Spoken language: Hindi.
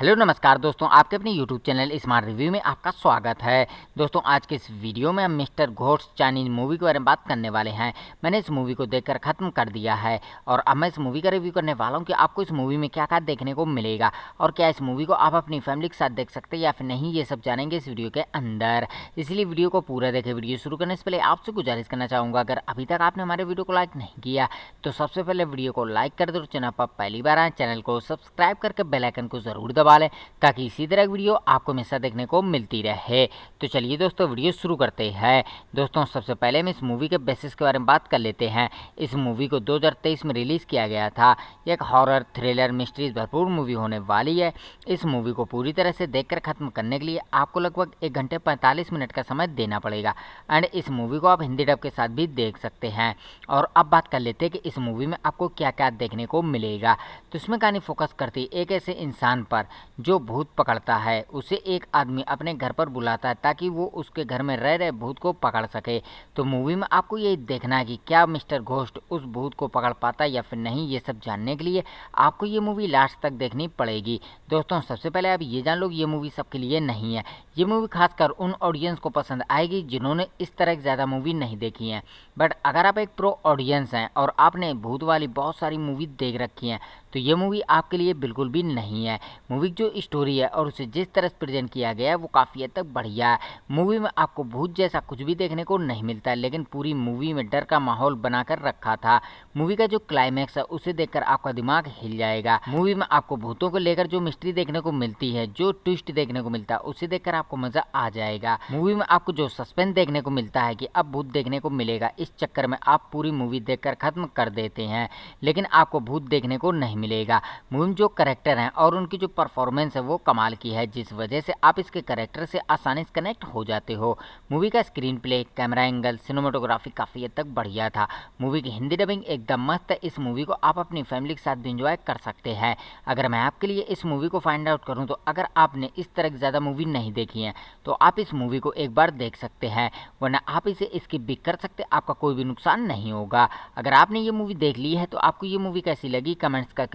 हेलो नमस्कार दोस्तों आपके अपने यूट्यूब चैनल स्मार्ट रिव्यू में आपका स्वागत है दोस्तों आज के इस वीडियो में हम मिस्टर घोट्स चाइनीज मूवी के बारे में बात करने वाले हैं मैंने इस मूवी को देखकर ख़त्म कर दिया है और अब मैं इस मूवी का रिव्यू करने वाला हूं कि आपको इस मूवी में क्या क्या देखने को मिलेगा और क्या इस मूवी को आप अपनी फैमिली के साथ देख सकते हैं या फिर नहीं ये सब जानेंगे इस वीडियो के अंदर इसलिए वीडियो को पूरा देखें वीडियो शुरू करने से पहले आपसे गुजारिश करना चाहूँगा अगर अभी तक आपने हमारे वीडियो को लाइक नहीं किया तो सबसे पहले वीडियो को लाइक कर दो चैनल पर पहली बार आए चैनल को सब्सक्राइब करके बेलाइकन को ज़रूर दबा दबा लें ताकि इसी तरह की वीडियो आपको हमेशा देखने को मिलती रहे तो चलिए दोस्तों वीडियो शुरू करते हैं दोस्तों सबसे पहले हम इस मूवी के बेसिस के बारे में बात कर लेते हैं इस मूवी को दो में रिलीज़ किया गया था एक हॉरर थ्रिलर मिस्ट्रीज भरपूर मूवी होने वाली है इस मूवी को पूरी तरह से देख ख़त्म करने के लिए आपको लगभग एक घंटे पैंतालीस मिनट का समय देना पड़ेगा एंड इस मूवी को आप हिंदी डब के साथ भी देख सकते हैं और अब बात कर लेते हैं कि इस मूवी में आपको क्या क्या देखने को मिलेगा तो इसमें कहानी फोकस करती है एक ऐसे इंसान पर जो भूत पकड़ता है उसे एक आदमी अपने घर पर बुलाता है ताकि वो उसके घर में रह रहे भूत को पकड़ सके तो मूवी में आपको ये देखना है कि क्या मिस्टर घोष्ट उस भूत को पकड़ पाता है या फिर नहीं ये सब जानने के लिए आपको ये मूवी लास्ट तक देखनी पड़ेगी दोस्तों सबसे पहले आप ये जान लो ये मूवी सबके लिए नहीं है ये मूवी खासकर उन ऑडियंस को पसंद आएगी जिन्होंने इस तरह की ज़्यादा मूवी नहीं देखी है बट अगर आप एक प्रो ऑडियंस हैं और आपने भूत वाली बहुत सारी मूवी देख रखी हैं तो ये मूवी आपके लिए बिल्कुल भी नहीं है मूवी की जो स्टोरी है और उसे जिस तरह से प्रेजेंट किया गया है वो काफ़ी हद तक बढ़िया है मूवी में आपको भूत जैसा कुछ भी देखने को नहीं मिलता है लेकिन पूरी मूवी में डर का माहौल बनाकर रखा था मूवी का जो क्लाइमैक्स है उसे देखकर आपका दिमाग हिल जाएगा मूवी में आपको भूतों को लेकर जो मिस्ट्री देखने को मिलती है जो ट्विस्ट देखने को मिलता है उसे देखकर आपको मजा आ जाएगा मूवी में आपको जो सस्पेंस देखने को मिलता है कि अब भूत देखने को मिलेगा इस चक्कर में आप पूरी मूवी देखकर खत्म कर देते हैं लेकिन आपको भूत देखने को नहीं मिलेगा मून जो करेक्टर हैं और उनकी जो परफॉर्मेंस है वो कमाल की है जिस वजह से आप इसके करेक्टर से आसानी से कनेक्ट हो जाते हो मूवी का screenplay camera angle cinematography काफ़ी हद तक बढ़िया था मूवी की हिंदी डबिंग एकदम मस्त है इस मूवी को आप अपनी फैमिली के साथ भी इंजॉय कर सकते हैं अगर मैं आपके लिए इस मूवी को फाइंड आउट करूँ तो अगर आपने इस तरह की ज़्यादा मूवी नहीं देखी है तो आप इस मूवी को एक बार देख सकते हैं वरना आप इसे स्किप भी कर सकते आपका कोई भी नुकसान नहीं होगा अगर आपने ये मूवी देख ली है तो आपको ये मूवी कैसी लगी कमेंट्स करके